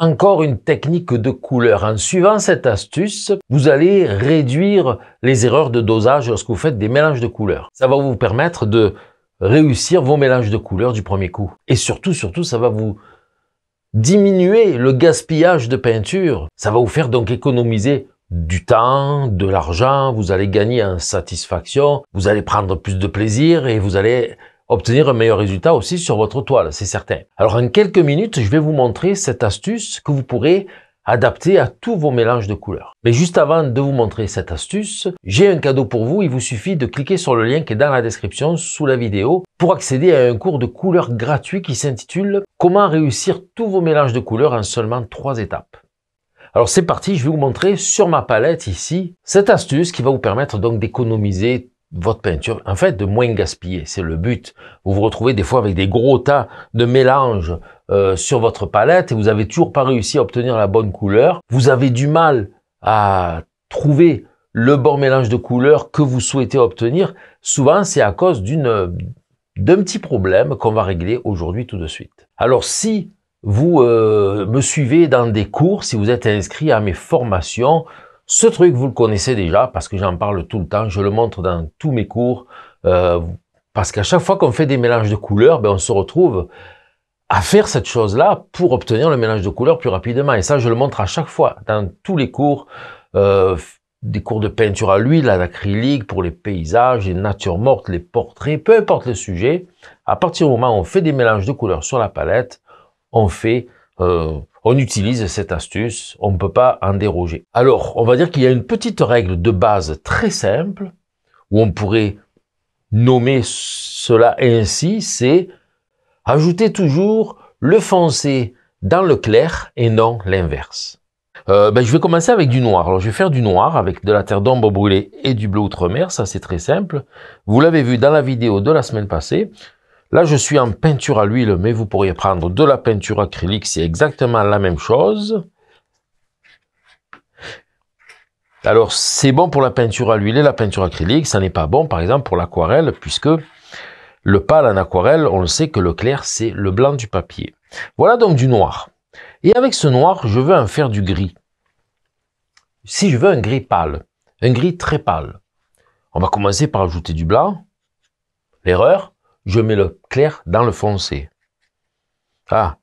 Encore une technique de couleur. En suivant cette astuce, vous allez réduire les erreurs de dosage lorsque vous faites des mélanges de couleurs. Ça va vous permettre de réussir vos mélanges de couleurs du premier coup. Et surtout, surtout, ça va vous diminuer le gaspillage de peinture. Ça va vous faire donc économiser du temps, de l'argent, vous allez gagner en satisfaction, vous allez prendre plus de plaisir et vous allez obtenir un meilleur résultat aussi sur votre toile, c'est certain. Alors en quelques minutes, je vais vous montrer cette astuce que vous pourrez adapter à tous vos mélanges de couleurs. Mais juste avant de vous montrer cette astuce, j'ai un cadeau pour vous, il vous suffit de cliquer sur le lien qui est dans la description sous la vidéo pour accéder à un cours de couleurs gratuit qui s'intitule « Comment réussir tous vos mélanges de couleurs en seulement trois étapes ». Alors c'est parti, je vais vous montrer sur ma palette ici cette astuce qui va vous permettre donc d'économiser votre peinture, en fait, de moins gaspiller. C'est le but. Vous vous retrouvez des fois avec des gros tas de mélange euh, sur votre palette et vous avez toujours pas réussi à obtenir la bonne couleur. Vous avez du mal à trouver le bon mélange de couleurs que vous souhaitez obtenir. Souvent, c'est à cause d'une d'un petit problème qu'on va régler aujourd'hui tout de suite. Alors, si vous euh, me suivez dans des cours, si vous êtes inscrit à mes formations, ce truc, vous le connaissez déjà parce que j'en parle tout le temps, je le montre dans tous mes cours, euh, parce qu'à chaque fois qu'on fait des mélanges de couleurs, ben on se retrouve à faire cette chose-là pour obtenir le mélange de couleurs plus rapidement. Et ça, je le montre à chaque fois dans tous les cours, euh, des cours de peinture à l'huile, à l'acrylique, pour les paysages, les natures mortes, les portraits, peu importe le sujet. À partir du moment où on fait des mélanges de couleurs sur la palette, on fait euh, on utilise cette astuce, on ne peut pas en déroger. Alors, on va dire qu'il y a une petite règle de base très simple, où on pourrait nommer cela ainsi, c'est ajouter toujours le foncé dans le clair et non l'inverse. Euh, ben, je vais commencer avec du noir. Alors, je vais faire du noir avec de la terre d'ombre brûlée et du bleu outre-mer. Ça, c'est très simple. Vous l'avez vu dans la vidéo de la semaine passée. Là, je suis en peinture à l'huile, mais vous pourriez prendre de la peinture acrylique, c'est exactement la même chose. Alors, c'est bon pour la peinture à l'huile et la peinture acrylique, ça n'est pas bon, par exemple, pour l'aquarelle, puisque le pâle en aquarelle, on le sait que le clair, c'est le blanc du papier. Voilà donc du noir. Et avec ce noir, je veux en faire du gris. Si je veux un gris pâle, un gris très pâle, on va commencer par ajouter du blanc. L'erreur, je mets le clair dans le foncé. Ah,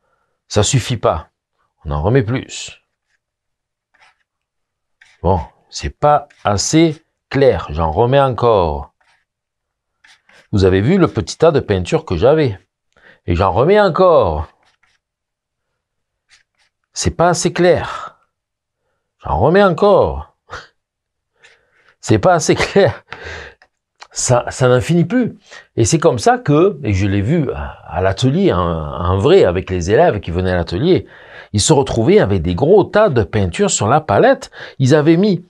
ça suffit pas. On en remet plus. Bon, c'est pas assez clair. J'en remets encore. Vous avez vu le petit tas de peinture que j'avais. Et j'en remets encore. C'est pas assez clair. J'en remets encore. C'est pas assez clair ça, n'en finit plus. Et c'est comme ça que, et je l'ai vu à l'atelier, en, vrai, avec les élèves qui venaient à l'atelier, ils se retrouvaient avec des gros tas de peintures sur la palette. Ils avaient mis,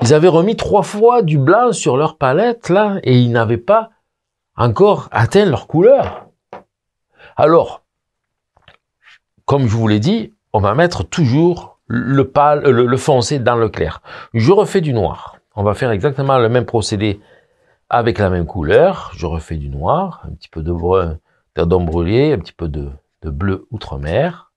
ils avaient remis trois fois du blanc sur leur palette, là, et ils n'avaient pas encore atteint leur couleur. Alors, comme je vous l'ai dit, on va mettre toujours le, pâle, le foncé dans le clair. Je refais du noir. On va faire exactement le même procédé avec la même couleur, je refais du noir, un petit peu de brun, terre brûlé, un petit peu de, de bleu outre-mer.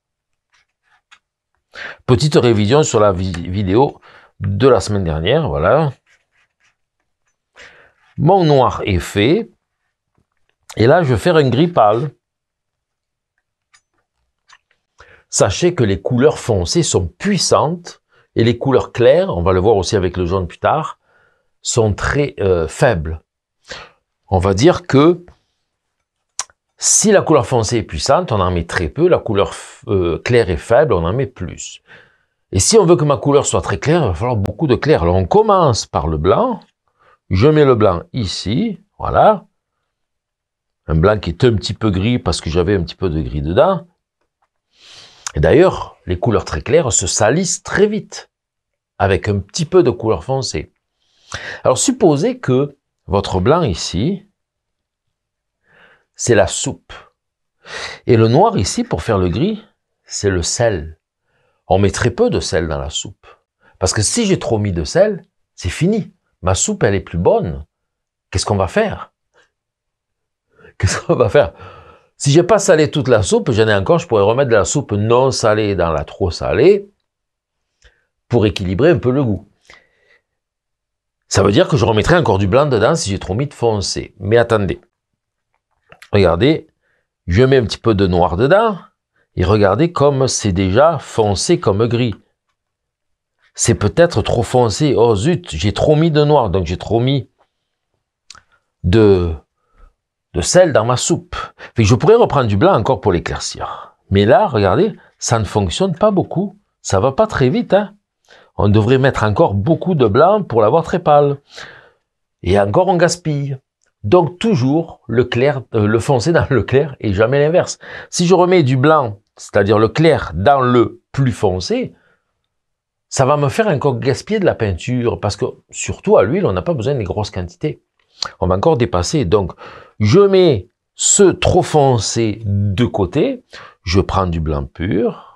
Petite révision sur la vidéo de la semaine dernière, voilà. Mon noir est fait. Et là, je vais faire un gris pâle. Sachez que les couleurs foncées sont puissantes et les couleurs claires, on va le voir aussi avec le jaune plus tard, sont très euh, faibles. On va dire que si la couleur foncée est puissante, on en met très peu. La couleur euh, claire est faible, on en met plus. Et si on veut que ma couleur soit très claire, il va falloir beaucoup de clair. on commence par le blanc. Je mets le blanc ici, voilà. Un blanc qui est un petit peu gris parce que j'avais un petit peu de gris dedans. Et d'ailleurs, les couleurs très claires se salissent très vite avec un petit peu de couleur foncée. Alors supposez que votre blanc ici, c'est la soupe. Et le noir ici, pour faire le gris, c'est le sel. On met très peu de sel dans la soupe. Parce que si j'ai trop mis de sel, c'est fini. Ma soupe, elle est plus bonne. Qu'est-ce qu'on va faire Qu'est-ce qu'on va faire Si j'ai pas salé toute la soupe, j'en ai encore, je pourrais remettre de la soupe non salée dans la trop salée pour équilibrer un peu le goût. Ça veut dire que je remettrai encore du blanc dedans si j'ai trop mis de foncé. Mais attendez. Regardez, je mets un petit peu de noir dedans. Et regardez comme c'est déjà foncé comme gris. C'est peut-être trop foncé. Oh zut, j'ai trop mis de noir. Donc j'ai trop mis de, de sel dans ma soupe. je pourrais reprendre du blanc encore pour l'éclaircir. Mais là, regardez, ça ne fonctionne pas beaucoup. Ça va pas très vite. Hein on devrait mettre encore beaucoup de blanc pour l'avoir très pâle. Et encore on gaspille. Donc toujours le clair, euh, le foncé dans le clair et jamais l'inverse. Si je remets du blanc, c'est-à-dire le clair, dans le plus foncé, ça va me faire encore gaspiller de la peinture parce que surtout à l'huile, on n'a pas besoin de grosses quantités. On va encore dépasser. Donc je mets ce trop foncé de côté, je prends du blanc pur,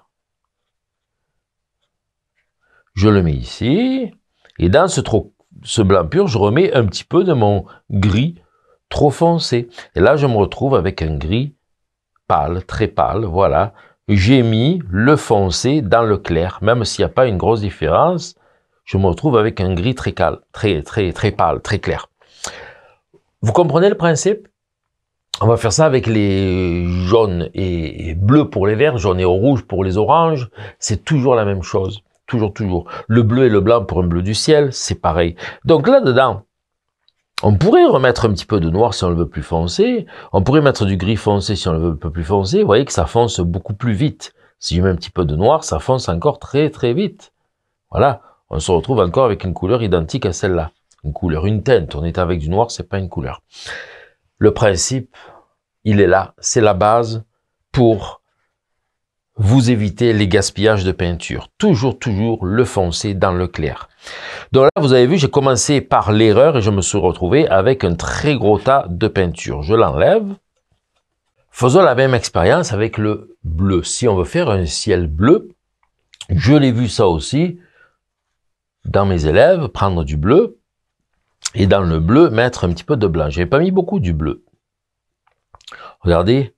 je le mets ici, et dans ce, blanc pur, je remets un petit peu de mon gris trop foncé. Et là, je me retrouve avec un gris pâle, très pâle, voilà. J'ai mis le foncé dans le clair, même s'il n'y a pas une grosse différence, je me retrouve avec un gris très, très, très, très pâle, très clair. Vous comprenez le principe on va faire ça avec les jaunes et bleus pour les verts, jaune et rouge pour les oranges. C'est toujours la même chose toujours, toujours. Le bleu et le blanc pour un bleu du ciel, c'est pareil. Donc là-dedans, on pourrait remettre un petit peu de noir si on le veut plus foncé, on pourrait mettre du gris foncé si on le veut un peu plus foncé, vous voyez que ça fonce beaucoup plus vite. Si je mets un petit peu de noir, ça fonce encore très très vite. Voilà, on se retrouve encore avec une couleur identique à celle-là. Une couleur, une teinte, on est avec du noir, c'est pas une couleur. Le principe, il est là, c'est la base pour vous évitez les gaspillages de peinture. Toujours, toujours le foncé dans le clair. Donc là, vous avez vu, j'ai commencé par l'erreur et je me suis retrouvé avec un très gros tas de peinture. Je l'enlève. Faisons la même expérience avec le bleu. Si on veut faire un ciel bleu, je l'ai vu ça aussi dans mes élèves, prendre du bleu et dans le bleu, mettre un petit peu de blanc. Je n'ai pas mis beaucoup du bleu. Regardez,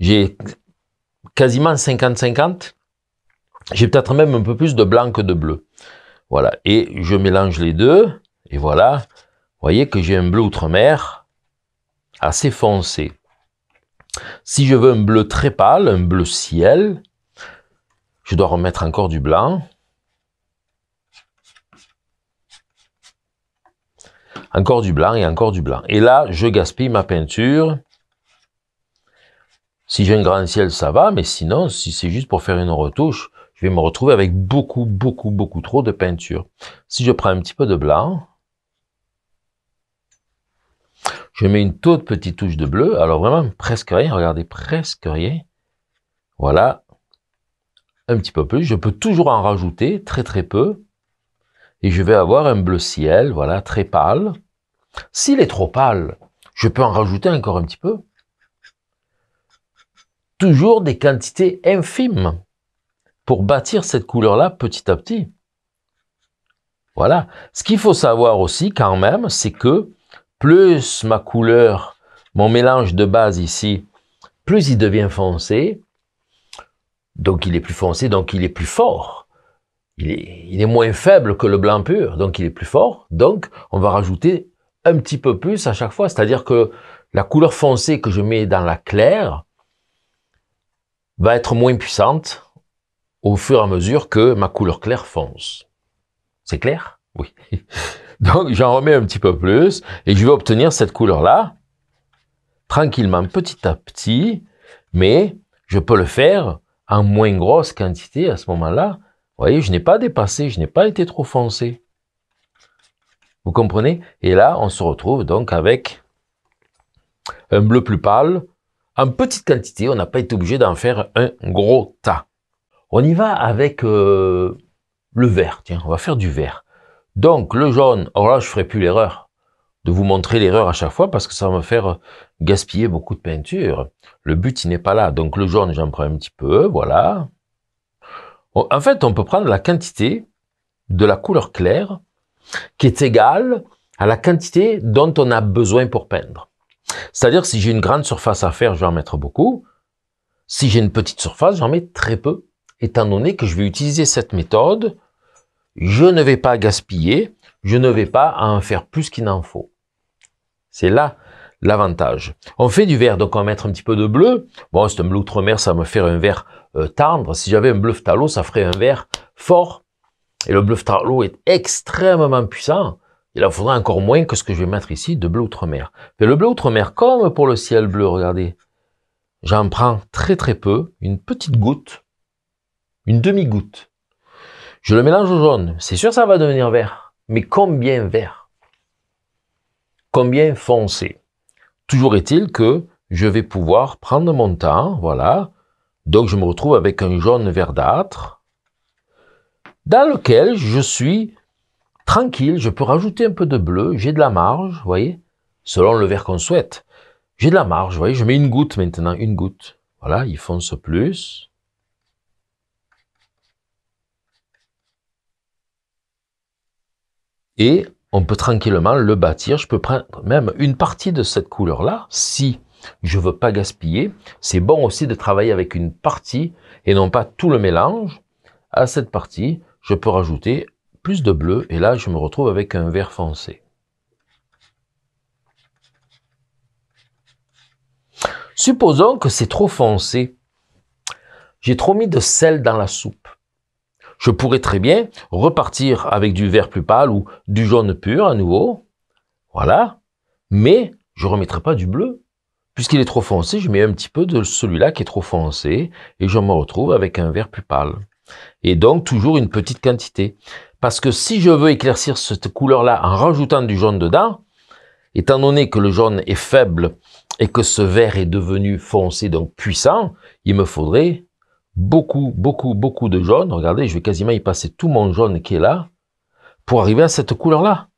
j'ai quasiment 50-50. J'ai peut-être même un peu plus de blanc que de bleu. Voilà, et je mélange les deux, et voilà, vous voyez que j'ai un bleu outre-mer assez foncé. Si je veux un bleu très pâle, un bleu ciel, je dois remettre encore du blanc. Encore du blanc et encore du blanc. Et là, je gaspille ma peinture si j'ai un grand ciel, ça va, mais sinon, si c'est juste pour faire une retouche, je vais me retrouver avec beaucoup, beaucoup, beaucoup trop de peinture. Si je prends un petit peu de blanc, je mets une toute petite touche de bleu. Alors vraiment, presque rien. Regardez, presque rien. Voilà. Un petit peu plus. Je peux toujours en rajouter, très très peu. Et je vais avoir un bleu ciel, voilà, très pâle. S'il est trop pâle, je peux en rajouter encore un petit peu toujours des quantités infimes pour bâtir cette couleur-là petit à petit. Voilà. Ce qu'il faut savoir aussi quand même, c'est que plus ma couleur, mon mélange de base ici, plus il devient foncé, donc il est plus foncé, donc il est plus fort. Il est, moins faible que le blanc pur, donc il est plus fort. Donc on va rajouter un petit peu plus à chaque fois, c'est-à-dire que la couleur foncée que je mets dans la claire, va être moins puissante au fur et à mesure que ma couleur claire fonce. C'est clair Oui. Donc j'en remets un petit peu plus et je vais obtenir cette couleur-là, tranquillement, petit à petit, mais je peux le faire en moins grosse quantité à ce moment-là. Vous voyez, je n'ai pas dépassé, je n'ai pas été trop foncé. Vous comprenez Et là, on se retrouve donc avec un bleu plus pâle, en petite quantité, on n'a pas été obligé d'en faire un gros tas. On y va avec euh, le vert, tiens, on va faire du vert. Donc le jaune, alors oh là je ne ferai plus l'erreur de vous montrer l'erreur à chaque fois parce que ça va me faire gaspiller beaucoup de peinture. Le but il n'est pas là, donc le jaune j'en prends un petit peu, voilà. En fait on peut prendre la quantité de la couleur claire qui est égale à la quantité dont on a besoin pour peindre. C'est-à-dire si j'ai une grande surface à faire, je vais en mettre beaucoup. Si j'ai une petite surface, j'en mets très peu. Étant donné que je vais utiliser cette méthode, je ne vais pas gaspiller, je ne vais pas en faire plus qu'il n'en faut. C'est là l'avantage. On fait du vert, donc on va mettre un petit peu de bleu. Bon, c'est un bleu outre-mer, ça me fait un vert euh, tendre. Si j'avais un bleu phtalo, ça ferait un vert fort. Et le bleu phtalo est extrêmement puissant il en faudra encore moins que ce que je vais mettre ici de bleu outre-mer. Mais le bleu outre-mer, comme pour le ciel bleu, regardez, j'en prends très très peu, une petite goutte, une demi-goutte. Je le mélange au jaune, c'est sûr ça va devenir vert, mais combien vert Combien foncé Toujours est-il que je vais pouvoir prendre mon temps, voilà, donc je me retrouve avec un jaune verdâtre, dans lequel je suis Tranquille, je peux rajouter un peu de bleu, j'ai de la marge, vous voyez, selon le vert qu'on souhaite. J'ai de la marge, vous voyez, je mets une goutte maintenant, une goutte. Voilà, il fonce plus. Et on peut tranquillement le bâtir. Je peux prendre même une partie de cette couleur-là, si je ne veux pas gaspiller. C'est bon aussi de travailler avec une partie et non pas tout le mélange. À cette partie, je peux rajouter plus de bleu, et là je me retrouve avec un vert foncé. Supposons que c'est trop foncé. J'ai trop mis de sel dans la soupe. Je pourrais très bien repartir avec du vert plus pâle ou du jaune pur à nouveau. Voilà. Mais je ne remettrai pas du bleu. Puisqu'il est trop foncé, je mets un petit peu de celui-là qui est trop foncé et je me retrouve avec un vert plus pâle. Et donc toujours une petite quantité. Parce que si je veux éclaircir cette couleur-là en rajoutant du jaune dedans, étant donné que le jaune est faible et que ce vert est devenu foncé, donc puissant, il me faudrait beaucoup, beaucoup, beaucoup de jaune. Regardez, je vais quasiment y passer tout mon jaune qui est là pour arriver à cette couleur-là.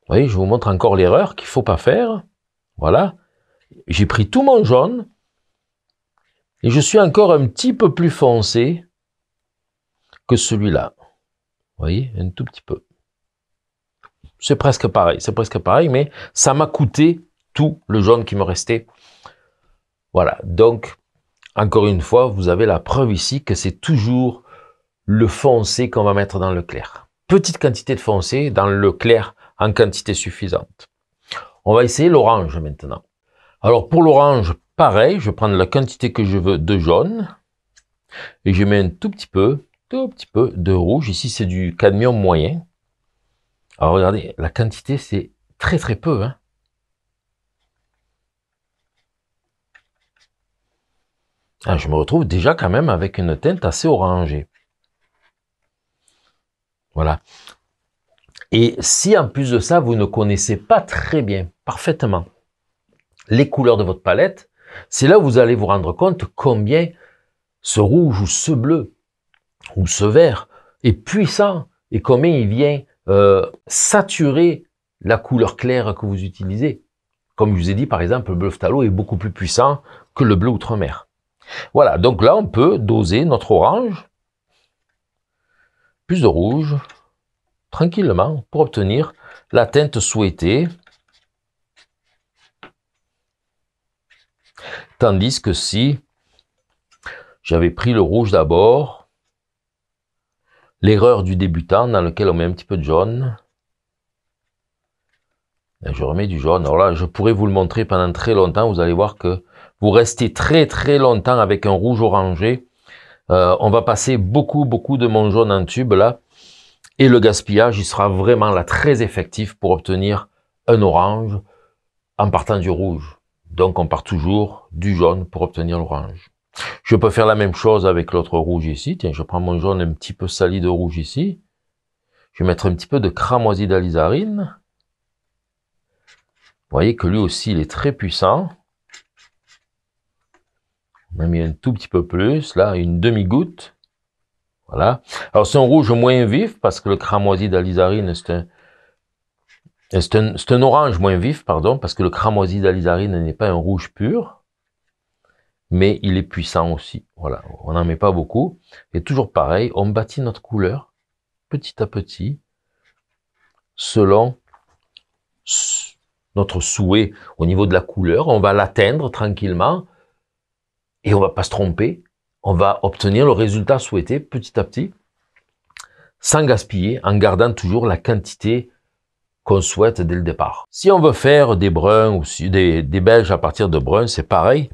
Vous voyez, je vous montre encore l'erreur qu'il ne faut pas faire. Voilà. J'ai pris tout mon jaune, et je suis encore un petit peu plus foncé que celui-là. Vous voyez, un tout petit peu. C'est presque pareil, c'est presque pareil, mais ça m'a coûté tout le jaune qui me restait. Voilà, donc, encore une fois, vous avez la preuve ici que c'est toujours le foncé qu'on va mettre dans le clair. Petite quantité de foncé dans le clair en quantité suffisante. On va essayer l'orange maintenant. Alors pour l'orange, Pareil, je vais prendre la quantité que je veux de jaune et je mets un tout petit peu, tout petit peu de rouge. Ici, c'est du cadmium moyen. Alors regardez, la quantité, c'est très très peu. Hein. Ah, je me retrouve déjà quand même avec une teinte assez orangée. Voilà. Et si en plus de ça, vous ne connaissez pas très bien, parfaitement, les couleurs de votre palette, c'est là où vous allez vous rendre compte combien ce rouge ou ce bleu ou ce vert est puissant et combien il vient euh, saturer la couleur claire que vous utilisez. Comme je vous ai dit, par exemple, le bleu phtalo est beaucoup plus puissant que le bleu outre-mer. Voilà, donc là, on peut doser notre orange, plus de rouge, tranquillement, pour obtenir la teinte souhaitée Tandis que si j'avais pris le rouge d'abord, l'erreur du débutant dans lequel on met un petit peu de jaune, ben, je remets du jaune. Alors là, je pourrais vous le montrer pendant très longtemps. Vous allez voir que vous restez très très longtemps avec un rouge orangé. Euh, on va passer beaucoup beaucoup de mon jaune en tube là. Et le gaspillage, il sera vraiment là très effectif pour obtenir un orange en partant du rouge. Donc on part toujours du jaune pour obtenir l'orange. Je peux faire la même chose avec l'autre rouge ici. Tiens, je prends mon jaune un petit peu sali de rouge ici. Je vais mettre un petit peu de cramoisie d'alizarine. Vous voyez que lui aussi, il est très puissant. On a mis un tout petit peu plus, là, une demi-goutte. Voilà. Alors, c'est un rouge moins vif, parce que le cramoisie d'alizarine, c'est un, euh, c'est un, orange moins vif, pardon, parce que le cramoisi d'Alizarine n'est pas un rouge pur, mais il est puissant aussi. Voilà, on n'en met pas beaucoup. Et toujours pareil, on bâtit notre couleur petit à petit, selon notre souhait au niveau de la couleur. On va l'atteindre tranquillement et on ne va pas se tromper. On va obtenir le résultat souhaité petit à petit, sans gaspiller, en gardant toujours la quantité qu'on souhaite dès le départ. Si on veut faire des bruns ou des, des belges à partir de bruns, c'est pareil.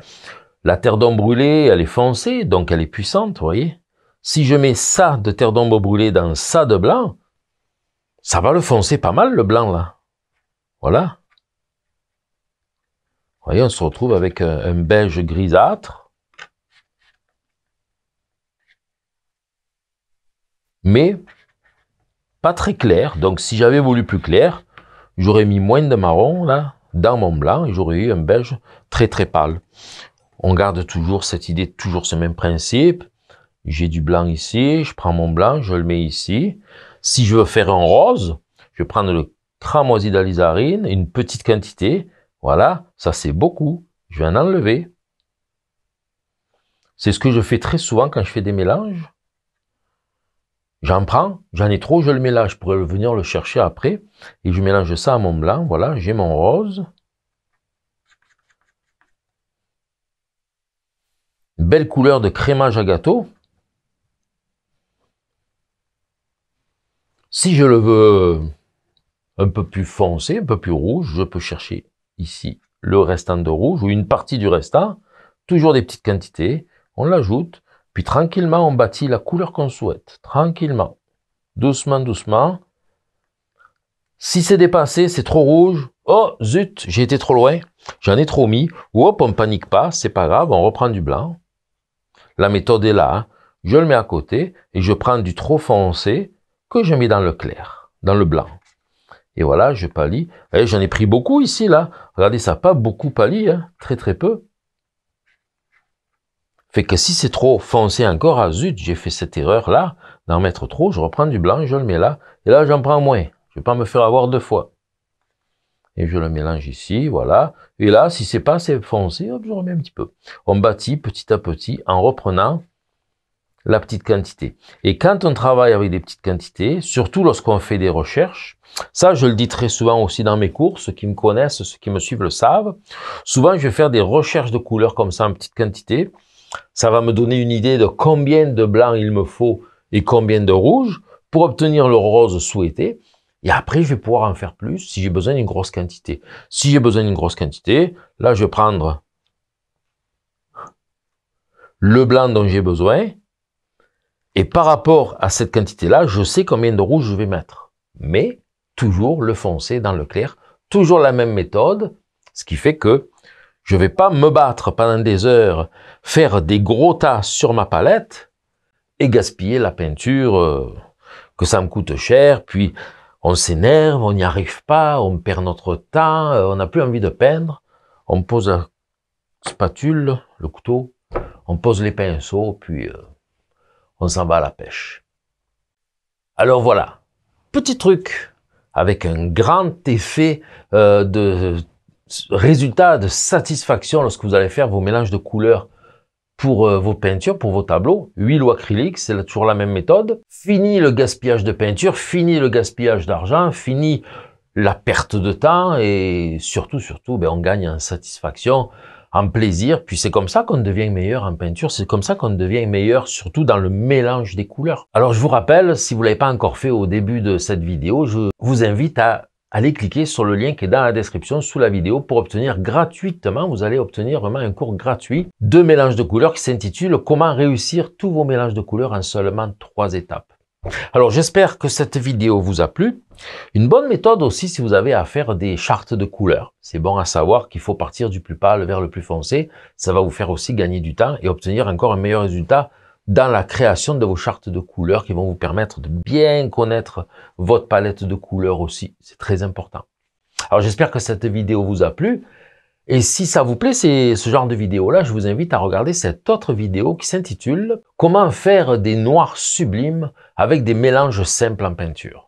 La terre d'ombre brûlée, elle est foncée, donc elle est puissante, vous voyez. Si je mets ça de terre d'ombre brûlée dans ça de blanc, ça va le foncer pas mal, le blanc, là. Voilà. Vous voyez, on se retrouve avec un, euh, un beige grisâtre. Mais pas très clair. Donc si j'avais voulu plus clair, j'aurais mis moins de marron là dans mon blanc et j'aurais eu un beige très très pâle. On garde toujours cette idée, toujours ce même principe. J'ai du blanc ici, je prends mon blanc, je le mets ici. Si je veux faire un rose, je vais prendre le cramoisi d'alizarine, une petite quantité. Voilà, ça c'est beaucoup. Je vais en enlever. C'est ce que je fais très souvent quand je fais des mélanges. J'en prends, j'en ai trop, je le mélange. Je pourrais venir le chercher après. Et je mélange ça à mon blanc. Voilà, j'ai mon rose. Belle couleur de crémage à gâteau. Si je le veux un peu plus foncé, un peu plus rouge, je peux chercher ici le restant de rouge ou une partie du restant. Toujours des petites quantités. On l'ajoute. Puis tranquillement, on bâtit la couleur qu'on souhaite. Tranquillement. Doucement, doucement. Si c'est dépassé, c'est trop rouge. Oh, zut, j'ai été trop loin. J'en ai trop mis. Hop, on ne panique pas. C'est pas grave, on reprend du blanc. La méthode est là. Je le mets à côté et je prends du trop foncé que je mets dans le clair, dans le blanc. Et voilà, je pâlis. Eh, j'en ai pris beaucoup ici, là. Regardez, ça n'a pas beaucoup pâli, hein. très très peu. Fait que si c'est trop foncé encore, ah zut, j'ai fait cette erreur-là, d'en mettre trop, je reprends du blanc, je le mets là, et là j'en prends moins. Je ne vais pas me faire avoir deux fois. Et je le mélange ici, voilà. Et là, si c'est pas assez foncé, hop, je remets un petit peu. On bâtit petit à petit en reprenant la petite quantité. Et quand on travaille avec des petites quantités, surtout lorsqu'on fait des recherches, ça je le dis très souvent aussi dans mes cours, ceux qui me connaissent, ceux qui me suivent le savent, souvent je vais faire des recherches de couleurs comme ça en petite quantité, ça va me donner une idée de combien de blanc il me faut et combien de rouge pour obtenir le rose souhaité. Et après, je vais pouvoir en faire plus si j'ai besoin d'une grosse quantité. Si j'ai besoin d'une grosse quantité, là, je vais prendre le blanc dont j'ai besoin. Et par rapport à cette quantité-là, je sais combien de rouge je vais mettre. Mais toujours le foncé dans le clair, toujours la même méthode, ce qui fait que je ne vais pas me battre pendant des heures, faire des gros tas sur ma palette et gaspiller la peinture, euh, que ça me coûte cher, puis on s'énerve, on n'y arrive pas, on perd notre temps, euh, on n'a plus envie de peindre, on pose la spatule, le couteau, on pose les pinceaux, puis euh, on s'en va à la pêche. Alors voilà, petit truc avec un grand effet de résultat de satisfaction lorsque vous allez faire vos mélanges de couleurs pour euh, vos peintures, pour vos tableaux. Huile ou acrylique, c'est toujours la même méthode. Fini le gaspillage de peinture, fini le gaspillage d'argent, fini la perte de temps et surtout, surtout, ben, on gagne en satisfaction, en plaisir. Puis c'est comme ça qu'on devient meilleur en peinture, c'est comme ça qu'on devient meilleur surtout dans le mélange des couleurs. Alors je vous rappelle, si vous l'avez pas encore fait au début de cette vidéo, je vous invite à allez cliquer sur le lien qui est dans la description sous la vidéo pour obtenir gratuitement, vous allez obtenir vraiment un cours gratuit de mélange de couleurs qui s'intitule « Comment réussir tous vos mélanges de couleurs en seulement trois étapes ». Alors j'espère que cette vidéo vous a plu. Une bonne méthode aussi si vous avez à faire des chartes de couleurs. C'est bon à savoir qu'il faut partir du plus pâle vers le plus foncé. Ça va vous faire aussi gagner du temps et obtenir encore un meilleur résultat dans la création de vos chartes de couleurs qui vont vous permettre de bien connaître votre palette de couleurs aussi. C'est très important. Alors j'espère que cette vidéo vous a plu. Et si ça vous plaît, c'est ce genre de vidéo-là, je vous invite à regarder cette autre vidéo qui s'intitule « Comment faire des noirs sublimes avec des mélanges simples en peinture ».